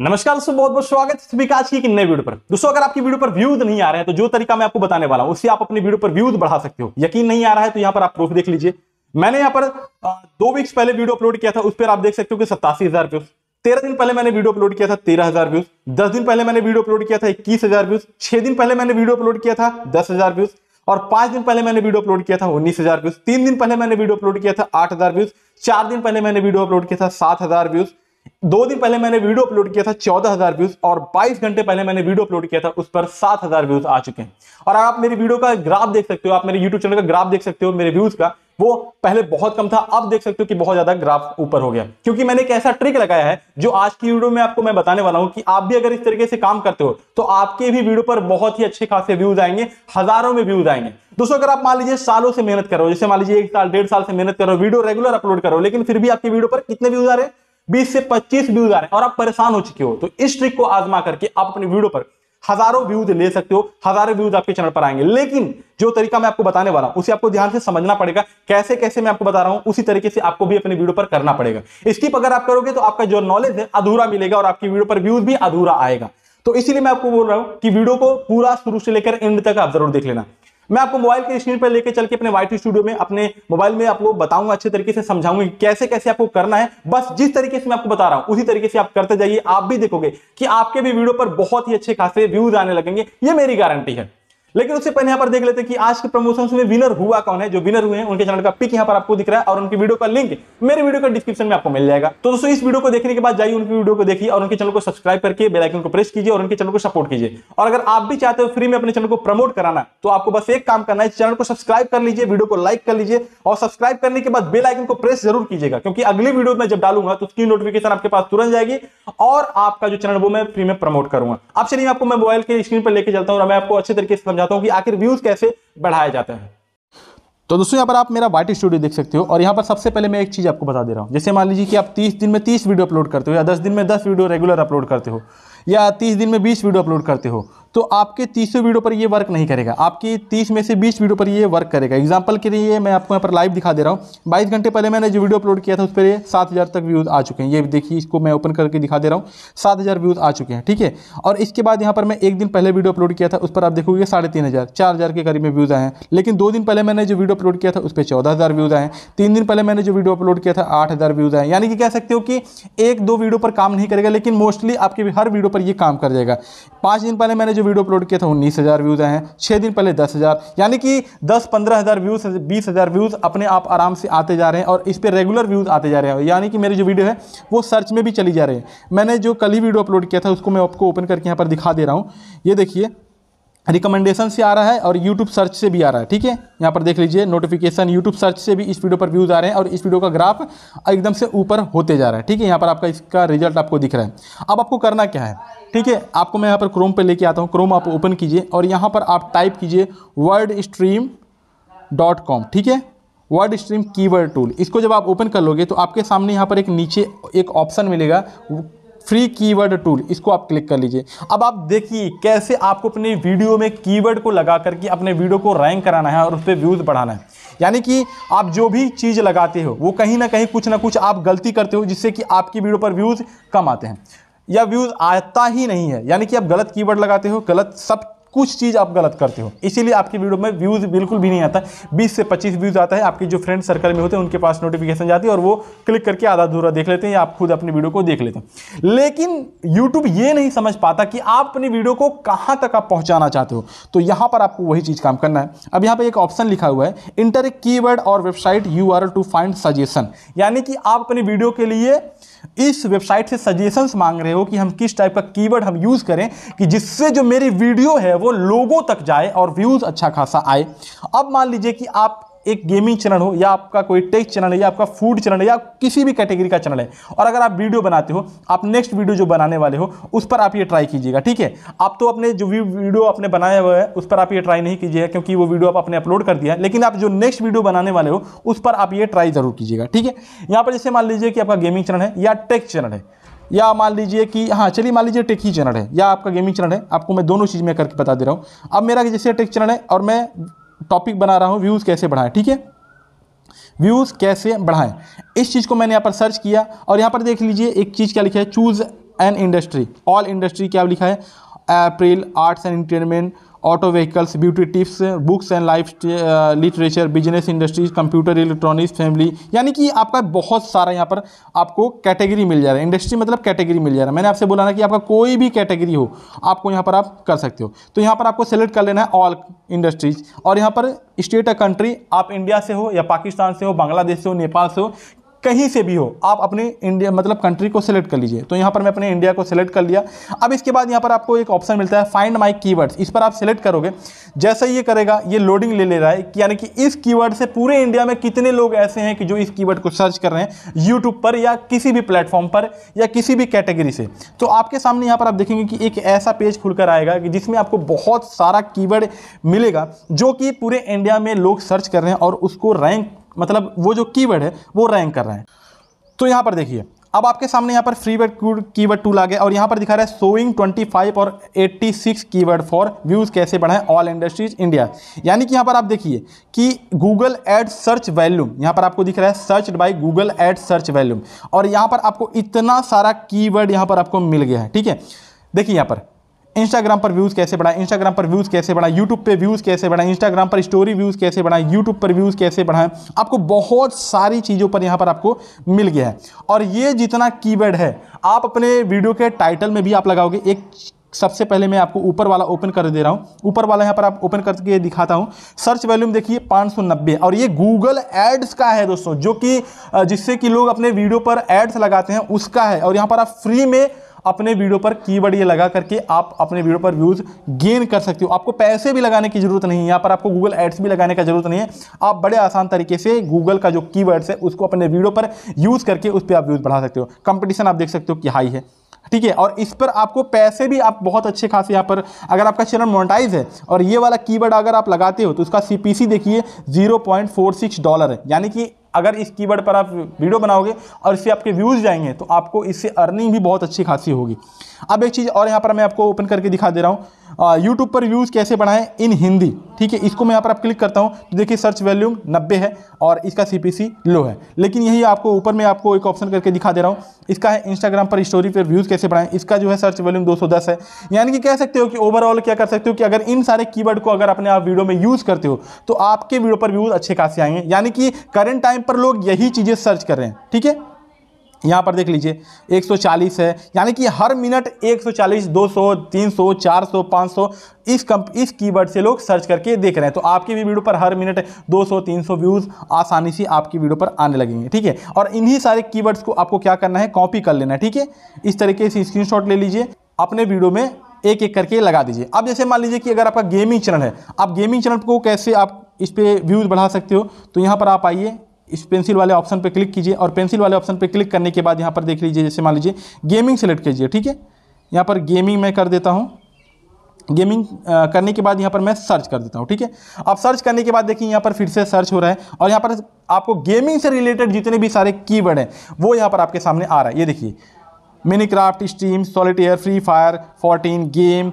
नमस्कार दोस्तों बहुत बहुत स्वागत है विकास की एक नए वीडियो पर दोस्तों अगर आपकी वीडियो पर व्यूज नहीं आ रहे हैं तो जो तरीका मैं आपको बताने वाला हूं उससे आप अपनी वीडियो पर व्यूज बढ़ा सकते हो यकीन नहीं आ रहा है तो यहाँ पर आप प्रूफ देख लीजिए मैंने यहाँ पर दो वीक्स पहले वीडियो अपलोड किया था उस पर आप देख सकते हो कि सत्तासी हजार व्यूज तेरह दिन पहले मैंने वीडियो अपलोड किया था तेरह हजार व्यूज दस दिन पहले मैंने वीडियो अपलोड किया था इक्कीस हजार व्यूज छह दिन पहले मैंने वीडियो अपलोड किया था दस हजार व्यूज और पांच दिन पहले मैंने वीडियो अपलोड किया था उन्नीस हजार व्यूज तीन दिन पहले मैंने वीडियो अपलोड किया था आठ हजार व्यूज चार दिन पहले मैंने वीडियो अपलोड किया था सात हजार व्यूज दो दिन पहले मैंने वीडियो अपलोड किया था चौदह हजार व्यूज और 22 घंटे पहले मैंने वीडियो अपलोड किया था उस पर सात हजार व्यूज आ चुके हैं और आप मेरी वीडियो का ग्राफ देख सकते हो आप मेरे यूट्यूब चैनल का ग्राफ देख सकते हो मेरे व्यूज का वो पहले बहुत कम था अब देख सकते हो कि बहुत ज्यादा ग्राफ ऊपर हो गया क्योंकि मैंने एक ऐसा ट्रिक लगाया है जो आज की वीडियो में आपको मैं बताने वाला हूं कि आप भी अगर इस तरीके से काम करते हो तो आपके भी वीडियो पर बहुत ही अच्छे खासे व्यूज आएंगे हजारों में व्यूज आएंगे दोस्तों अगर आप मान लीजिए सालों से मेहनत करो जैसे मान लीजिए एक साल डेढ़ साल से मेहनत करो वीडियो रेगुलर अपलोड करो लेकिन फिर भी आपकी वीडियो पर कितने व्यूज आ रहे हैं बीस से पच्चीस व्यूज आ रहे हैं और आप परेशान हो चुके हो तो इस ट्रिक को आजमा करके आप अपने वीडियो पर हजारों व्यूज ले सकते हो हजारों व्यूज आपके चैनल पर आएंगे लेकिन जो तरीका मैं आपको बताने वाला हूं उसे आपको ध्यान से समझना पड़ेगा कैसे कैसे मैं आपको बता रहा हूं उसी तरीके से आपको भी अपने वीडियो पर करना पड़ेगा स्किप अगर आप करोगे तो आपका जो नॉलेज है अधूरा मिलेगा और आपकी वीडियो पर व्यूज भी अधूरा आएगा तो इसीलिए मैं आपको बोल रहा हूं कि वीडियो को पूरा शुरू से लेकर एंड तक आप जरूर देख लेना मैं आपको मोबाइल के स्क्रीन पर लेकर चल के अपने वाइट स्टूडियो में अपने मोबाइल में आपको बताऊंगा अच्छे तरीके से समझाऊंगी कैसे कैसे आपको करना है बस जिस तरीके से मैं आपको बता रहा हूं उसी तरीके से आप करते जाइए आप भी देखोगे कि आपके भी वीडियो पर बहुत ही अच्छे खासे व्यूज आने लगेंगे ये मेरी गारंटी है लेकिन उससे पहले यहां पर देख लेते हैं कि आज के प्रमोशन में विनर हुआ कौन है जो विनर हुए हैं उनके चैनल का पिक यहां पर आपको दिख रहा है और उनकी वीडियो का लिंक मेरे वीडियो का डिस्क्रिप्शन में आपको मिल जाएगा तो दोस्तों इस वीडियो को देखने के बाद जाइए उनकी वीडियो को देखिए और उनके चैनल को सब्सक्राइब करके बेलाइकन को प्रेस कीजिए और उनके चैनल को सपोर्ट कीजिए और अगर आप भी चाहते हो फ्री में अपने चैनल को प्रमोट कराना तो आपको बस एक काम करना है चैनल को सब्सक्राइब कर लीजिए वीडियो को लाइक कर लीजिए और सब्सक्राइब करने के बाद बेलाइकन को प्रेस जरूर कीजिएगा क्योंकि अगली वीडियो में जब डालूंगा तो उसकी नोटिफिकेशन आपके पास तुरंत जाएगी और आपका जो चैनल वो मैं फ्री में प्रमोट करूंगा आप चलिए आपको मैं मोबाइल के स्क्रीन पर लेकर चलता हूँ मैं आपको अच्छे तरीके से समझाता हूँ कि आखिर व्यूज कैसे बढ़ाए जाते हैं तो दोस्तों यहाँ पर आप मेरा वाइट स्टूडियो देख सकते हो और यहाँ पर सबसे पहले मैं एक चीज़ आपको बता दे रहा हूँ जैसे मान लीजिए कि आप 30 दिन में 30 वीडियो अपलोड करते हो या 10 दिन में 10 वीडियो रेगुलर अपलोड करते हो या 30 दिन में 20 वीडियो अपलोड करते हो तो आपके तीसरे वीडियो पर ये वर्क नहीं करेगा आपकी तीस में से बीस वीडियो पर ये वर्क करेगा एग्जाम्पल के लिए मैं आपको यहाँ पर लाइव दिखा दे रहा हूँ बाईस घंटे पहले मैंने जो वीडियो अपलोड किया था उस पर सात हज़ार तक व्यूज़ आ चुके हैं ये देखिए इसको मैं ओपन करके दिखा दे रहा हूँ सात हज़ार व्यूज़ आ चुके हैं ठीक है और इसके बाद यहाँ पर मैं एक दिन पहले वीडियो अपलोड किया था उस पर आप देखोगे साढ़े तीन हज़ार चार हज़ार के करीब में व्यूज़ आए हैं लेकिन दो दिन पहले मैंने जो वीडियो अपलोड किया था उस पर चौदह हज़ार व्यूज़ आए हैं तीन दिन पहले मैंने जो वीडियो अपलोड किया था आठ हज़ार व्यूज़ आए यानी कि कह सकते हो कि एक दो वीडियो पर काम नहीं करेगा लेकिन मोस्टली आपके हर वीडियो पर यह काम कर जाएगा पाँच दिन पहले मैंने जो वीडियो अपलोड किया था उन्नीस हज़ार व्यूज़ आए हैं छः दिन पहले दस हज़ार यानी कि दस पंद्रह हज़ार व्यूज़ बीस हज़ार व्यूज़ अपने आप आराम से आते जा रहे हैं और इस पर रेगुलर व्यूज़ आते जा रहे हैं यानी कि मेरे जो वीडियो है वो सर्च में भी चली जा रही है मैंने जो कल ही वीडियो अपलोड किया था उसको मैं आपको ओपन करके यहाँ पर दिखा दे रहा हूँ ये देखिए रिकमेंडेशन से आ रहा है और यूट्यूब सर्च से भी आ रहा है ठीक है यहाँ पर देख लीजिए नोटिफिकेशन यूट्यूब सर्च से भी इस वीडियो पर व्यूज़ आ रहे हैं और इस वीडियो का ग्राफ एकदम से ऊपर होते जा रहा है ठीक है यहाँ पर आपका इसका रिजल्ट आपको दिख रहा है अब आपको करना क्या है ठीक है आपको मैं यहाँ पर क्रोम पर लेके आता हूँ क्रोम आप ओपन कीजिए और यहाँ पर आप टाइप कीजिए वर्ड स्ट्रीम डॉट कॉम ठीक है वर्ड स्ट्रीम कीवर्ड टूल इसको जब आप ओपन कर लोगे तो आपके सामने यहाँ पर एक नीचे एक ऑप्शन मिलेगा फ्री कीवर्ड टूल इसको आप क्लिक कर लीजिए अब आप देखिए कैसे आपको अपने वीडियो में कीवर्ड को लगा करके अपने वीडियो को रैंक कराना है और उस पर व्यूज़ बढ़ाना है यानी कि आप जो भी चीज़ लगाते हो वो कहीं ना कहीं कुछ ना कुछ आप गलती करते हो जिससे कि आपकी वीडियो पर व्यूज़ कम आते हैं या व्यूज़ आता ही नहीं है यानी कि आप गलत कीवर्ड लगाते हो गलत सब कुछ चीज़ आप गलत करते हो इसीलिए आपकी वीडियो में व्यूज़ बिल्कुल भी नहीं आता 20 से 25 व्यूज़ आता है आपके जो फ्रेंड सर्कल में होते हैं उनके पास नोटिफिकेशन जाती है और वो क्लिक करके आधा अधूरा देख लेते हैं या आप खुद अपनी वीडियो को देख लेते हैं लेकिन यूट्यूब ये नहीं समझ पाता कि आप अपनी वीडियो को कहां तक आप पहुंचाना चाहते हो तो यहां पर आपको वही चीज़ काम करना है अब यहां पर एक ऑप्शन लिखा हुआ है इंटर ए की और website you to find suggestion यानी कि आप अपनी वीडियो के लिए इस वेबसाइट से सजेशन मांग रहे हो कि हम किस टाइप का की हम यूज़ करें कि जिससे जो मेरी वीडियो है है वो लोगों तक जाए और व्यूज़ अच्छा खासा आए अब मान लीजिए कि आप एक गेमिंग चैनल हो या आपका कोई टेक चैनल है या आपका फूड चैनल है या किसी भी कैटेगरी का चैनल है और अगर आप वीडियो बनाते हो आप नेक्स्ट वीडियो जो बनाने वाले हो उस पर आप ये ट्राई कीजिएगा ठीक है आप तो अपने जो भी वीडियो आपने बनाया हुआ है उस पर आप ये ट्राई नहीं कीजिएगा क्योंकि वो वीडियो आप अपने अपलोड कर दिया है लेकिन आप जो नेक्स्ट वीडियो बनाने वाले हो उस पर आप ये ट्राई ज़रूर कीजिएगा ठीक है यहाँ पर जैसे मान लीजिए कि आपका गेमिंग चैनल है या टेक्स चैनल है या मान लीजिए कि हाँ चलिए मान लीजिए टेक ही चैनल है या आपका गेमिंग चैनल है आपको मैं दोनों चीज़ में करके बता दे रहा हूँ अब मेरा जैसे टेक चैनल है और मैं टॉपिक बना रहा हूँ व्यूज़ कैसे बढ़ाएं ठीक है व्यूज़ कैसे बढ़ाएं इस चीज़ को मैंने यहाँ पर सर्च किया और यहाँ पर देख लीजिए एक चीज़ क्या लिखा है choose an industry all industry क्या लिखा है apparel arts and entertainment auto vehicles beauty tips books and life literature business industries computer electronics family यानी कि आपका बहुत सारा यहाँ पर आपको कैटेगरी मिल जा रहा है इंडस्ट्री मतलब कैटेगरी मिल जा रहा है मैंने आपसे बोला ना कि आपका कोई भी कैटेगरी हो आपको यहाँ पर आप कर सकते हो तो यहाँ पर आपको सेलेक्ट कर लेना है ऑल इंडस्ट्रीज और यहाँ पर स्टेट या कंट्री आप इंडिया से हो या पाकिस्तान से हो बांग्लादेश से हो नेपाल से हो कहीं से भी हो आप अपने इंडिया मतलब कंट्री को सिलेक्ट कर लीजिए तो यहाँ पर मैं अपने इंडिया को सिलेक्ट कर लिया अब इसके बाद यहाँ पर आपको एक ऑप्शन मिलता है फाइंड माई कीवर्ड्स इस पर आप सिलेक्ट करोगे जैसे ये करेगा ये लोडिंग ले ले रहा है कि यानी कि इस कीवर्ड से पूरे इंडिया में कितने लोग ऐसे हैं कि जो इस कीवर्ड को सर्च कर रहे हैं यूट्यूब पर या किसी भी प्लेटफॉर्म पर या किसी भी कैटेगरी से तो आपके सामने यहाँ पर आप देखेंगे कि एक ऐसा पेज खुलकर आएगा कि जिसमें आपको बहुत सारा कीवर्ड मिलेगा जो कि पूरे इंडिया में लोग सर्च कर रहे हैं और उसको रैंक मतलब वो जो कीवर्ड है वो रैंक कर रहे हैं तो यहाँ पर देखिए अब आपके सामने यहाँ पर free word key word tool आ गया और यहाँ पर दिखा रहा है सोइंग 25 और 86 कीवर्ड फॉर व्यूज़ कैसे बढ़ाएं ऑल इंडस्ट्रीज इंडिया यानी कि यहाँ पर आप देखिए कि गूगल एड सर्च वैल्यूम यहाँ पर आपको दिख रहा है search by Google ad search volume और यहाँ पर आपको इतना सारा कीवर्ड यहाँ पर आपको मिल गया है ठीक है देखिए यहाँ पर इंस्टाग्राम पर व्यूज़ कैसे बढ़ाएं इंस्टाग्राम पर व्यूज़ कैसे बढ़ाएं यूट्यूब पे व्यूज़ कैसे बढ़ाएं इंस्टाग्राम पर स्टोरी व्यूज़ कैसे बढ़ाएं यूट्यूब पर व्यूज़ कैसे बढ़ाएं आपको बहुत सारी चीज़ों पर यहाँ पर आपको मिल गया है और ये जितना कीवर्ड है आप अपने वीडियो के टाइटल में भी आप लगाओगे एक सबसे पहले मैं आपको ऊपर वाला ओपन कर दे रहा हूँ ऊपर वाला यहाँ पर आप ओपन करके दिखाता हूँ सर्च वैल्यूम देखिए 590 और ये गूगल एड्स का है दोस्तों जो कि जिससे कि लोग अपने वीडियो पर एड्स लगाते हैं उसका है और यहाँ पर आप फ्री में अपने वीडियो पर कीवर्ड ये लगा करके आप अपने वीडियो पर व्यूज़ गेन कर सकते हो आपको पैसे भी लगाने की ज़रूरत नहीं है यहाँ पर आपको गूगल एड्स भी लगाने का ज़रूरत नहीं है आप बड़े आसान तरीके से गूगल का जो की है उसको अपने वीडियो पर यूज़ करके उस पर आप व्यूज़ बढ़ा सकते हो कंपटीशन आप देख सकते हो कि हाई है ठीक है और इस पर आपको पैसे भी आप बहुत अच्छे खासे यहाँ पर अगर आपका चैनल मोनेटाइज है और ये वाला कीवर्ड अगर आप लगाते हो तो उसका सीपीसी देखिए 0.46 डॉलर है यानी कि अगर इस कीवर्ड पर आप वीडियो बनाओगे और इससे आपके व्यूज़ जाएंगे तो आपको इससे अर्निंग भी बहुत अच्छी खासी होगी अब एक चीज़ और यहाँ पर मैं आपको ओपन करके दिखा दे रहा हूँ यूट्यूब पर व्यूज़ कैसे बढ़ाएं इन हिंदी ठीक है इसको मैं यहाँ पर आप क्लिक करता हूँ तो देखिए सर्च वैल्यूम 90 है और इसका सी लो है लेकिन यही आपको ऊपर में आपको एक ऑप्शन करके दिखा दे रहा हूँ इसका है इंस्टाग्राम पर स्टोरी पर व्यूज़ कैसे बढ़ाएं इसका जो है सर्च वैल्यूम 210 है यानी कि कह सकते हो कि ओवरऑल क्या कर सकते हो कि अगर इन सारे की को अगर अपने आप वीडियो में यूज़ करते हो तो आपके वीडियो पर व्यूज़ अच्छे खासे आएंगे यानी कि करेंट टाइम पर लोग यही चीज़ें सर्च कर रहे हैं ठीक है यहाँ पर देख लीजिए 140 है यानी कि हर मिनट 140, 200, 300, 400, 500 इस कम इस कीवर्ड से लोग सर्च करके देख रहे हैं तो आपकी भी वीडियो पर हर मिनट 200, 300 व्यूज़ आसानी से आपकी वीडियो पर आने लगेंगे ठीक है और इन्हीं सारे कीवर्ड्स को आपको क्या करना है कॉपी कर लेना है ठीक है इस तरीके से स्क्रीन ले लीजिए अपने वीडियो में एक एक करके लगा दीजिए अब जैसे मान लीजिए कि अगर आपका गेमिंग चैनल है आप गेमिंग चैनल को कैसे आप इस पर व्यूज़ बढ़ा सकते हो तो यहाँ पर आप आइए इस पेंसिल वाले ऑप्शन पर क्लिक कीजिए और पेंसिल वाले ऑप्शन पर क्लिक करने के बाद यहाँ पर देख लीजिए जैसे मान लीजिए गेमिंग सेलेक्ट कीजिए ठीक है यहाँ पर गेमिंग मैं कर देता हूँ गेमिंग करने के बाद यहाँ पर मैं सर्च कर देता हूँ ठीक है अब सर्च करने के बाद देखिए यहाँ पर फिर से सर्च हो रहा है और यहाँ पर आपको गेमिंग से रिलेटेड जितने भी सारे कीवर्ड हैं वो यहाँ पर आपके सामने आ रहा है ये देखिए Minecraft Steam air Free Fire fourteen game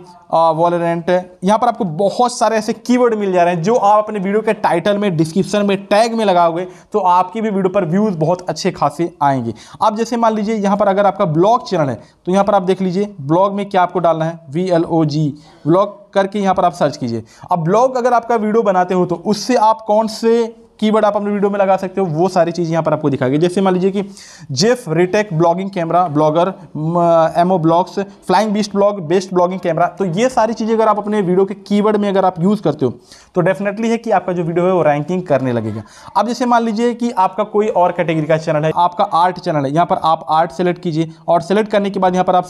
Valorant यहाँ पर आपको बहुत सारे ऐसे कीवर्ड मिल जा रहे हैं जो आप अपने वीडियो के टाइटल में डिस्क्रिप्शन में टैग में लगाओगे तो आपकी भी वीडियो पर व्यूज़ बहुत अच्छे खासे आएंगे अब जैसे मान लीजिए यहाँ पर अगर आपका ब्लॉग चैनल है तो यहाँ पर आप देख लीजिए ब्लॉग में क्या आपको डालना है V L O G blog करके यहाँ पर आप सर्च कीजिए अब ब्लॉग अगर आपका वीडियो बनाते हो तो उससे आप कौन से कीवर्ड आप अपने वीडियो में लगा सकते हो वो सारी चीज़ यहाँ पर आपको दिखाएगी जैसे मान लीजिए कि जेफ रिटेक ब्लॉगिंग कैमरा ब्लॉगर एमओ blogs Flying Beast blog best blogging camera तो ये सारी चीज़ें अगर आप अपने वीडियो के कीवर्ड में अगर आप यूज़ करते हो तो डेफिनेटली है कि आपका जो वीडियो है वो रैंकिंग करने लगेगा अब जैसे मान लीजिए कि आपका कोई और कैटेगरी का चैनल है आपका आर्ट चैनल है यहाँ पर आप आर्ट सेलेक्ट कीजिए और सेलेक्ट करने के बाद यहाँ पर आप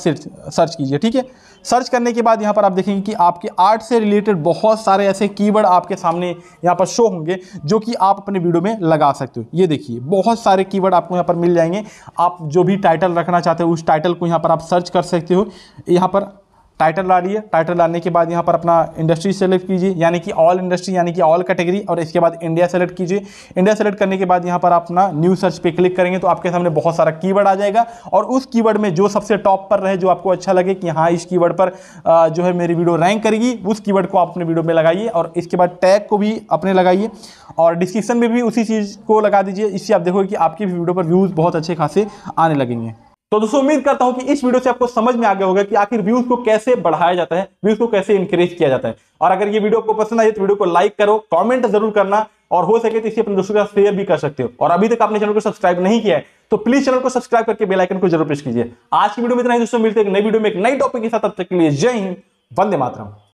सर्च कीजिए ठीक है सर्च करने के बाद यहाँ पर आप देखेंगे कि आपके आर्ट से रिलेटेड बहुत सारे ऐसे कीवर्ड आपके सामने यहाँ पर शो होंगे जो कि आप आप अपने वीडियो में लगा सकते हो ये देखिए बहुत सारे कीवर्ड आपको यहाँ पर मिल जाएंगे आप जो भी टाइटल रखना चाहते हो उस टाइटल को यहाँ पर आप सर्च कर सकते हो यहाँ पर टाइटल ला लिए टाइटल डालने के बाद यहाँ पर अपना इंडस्ट्री सेलेक्ट कीजिए यानी कि ऑल इंडस्ट्री यानी कि ऑल कैटेगरी और इसके बाद इंडिया सेलेक्ट कीजिए इंडिया सेलेक्ट करने के बाद यहाँ पर अपना न्यू सर्च पे क्लिक करेंगे तो आपके सामने बहुत सारा कीवर्ड आ जाएगा और उस कीवर्ड में जो सबसे टॉप पर रहे जो आपको अच्छा लगे कि हाँ इस की पर जो है मेरी वीडियो रैंक करेगी उस की को आप अपने वीडियो में लगाइए और इसके बाद टैग को भी अपने लगाइए और डिस्क्रिप्शन में भी उसी चीज़ को लगा दीजिए इससे आप देखोगे कि आपकी वीडियो पर व्यूज़ बहुत अच्छे खासे आने लगेंगे तो दोस्तों उम्मीद करता हूं कि इस वीडियो से आपको समझ में आ गया होगा कि आखिर व्यूज को कैसे बढ़ाया जाता है व्यूज को कैसे इंकरेज किया जाता है और अगर ये वीडियो आपको पसंद आए तो वीडियो को लाइक करो कॉमेंट जरूर करना और हो सके तो इसे अपने दोस्तों के साथ शेयर भी कर सकते हो और अभी तक आपने चैनल को सब्सक्राइब नहीं किया है तो प्लीज चैनल को सब्सक्राइब करके बेलाइकन को जरूर प्रेस कीजिए आज की वीडियो में इतना ही दोस्तों मिलते हैं एक नई वीडियो में एक नई टॉपिक के साथ तब तक के लिए जय हिंद वंदे मातरम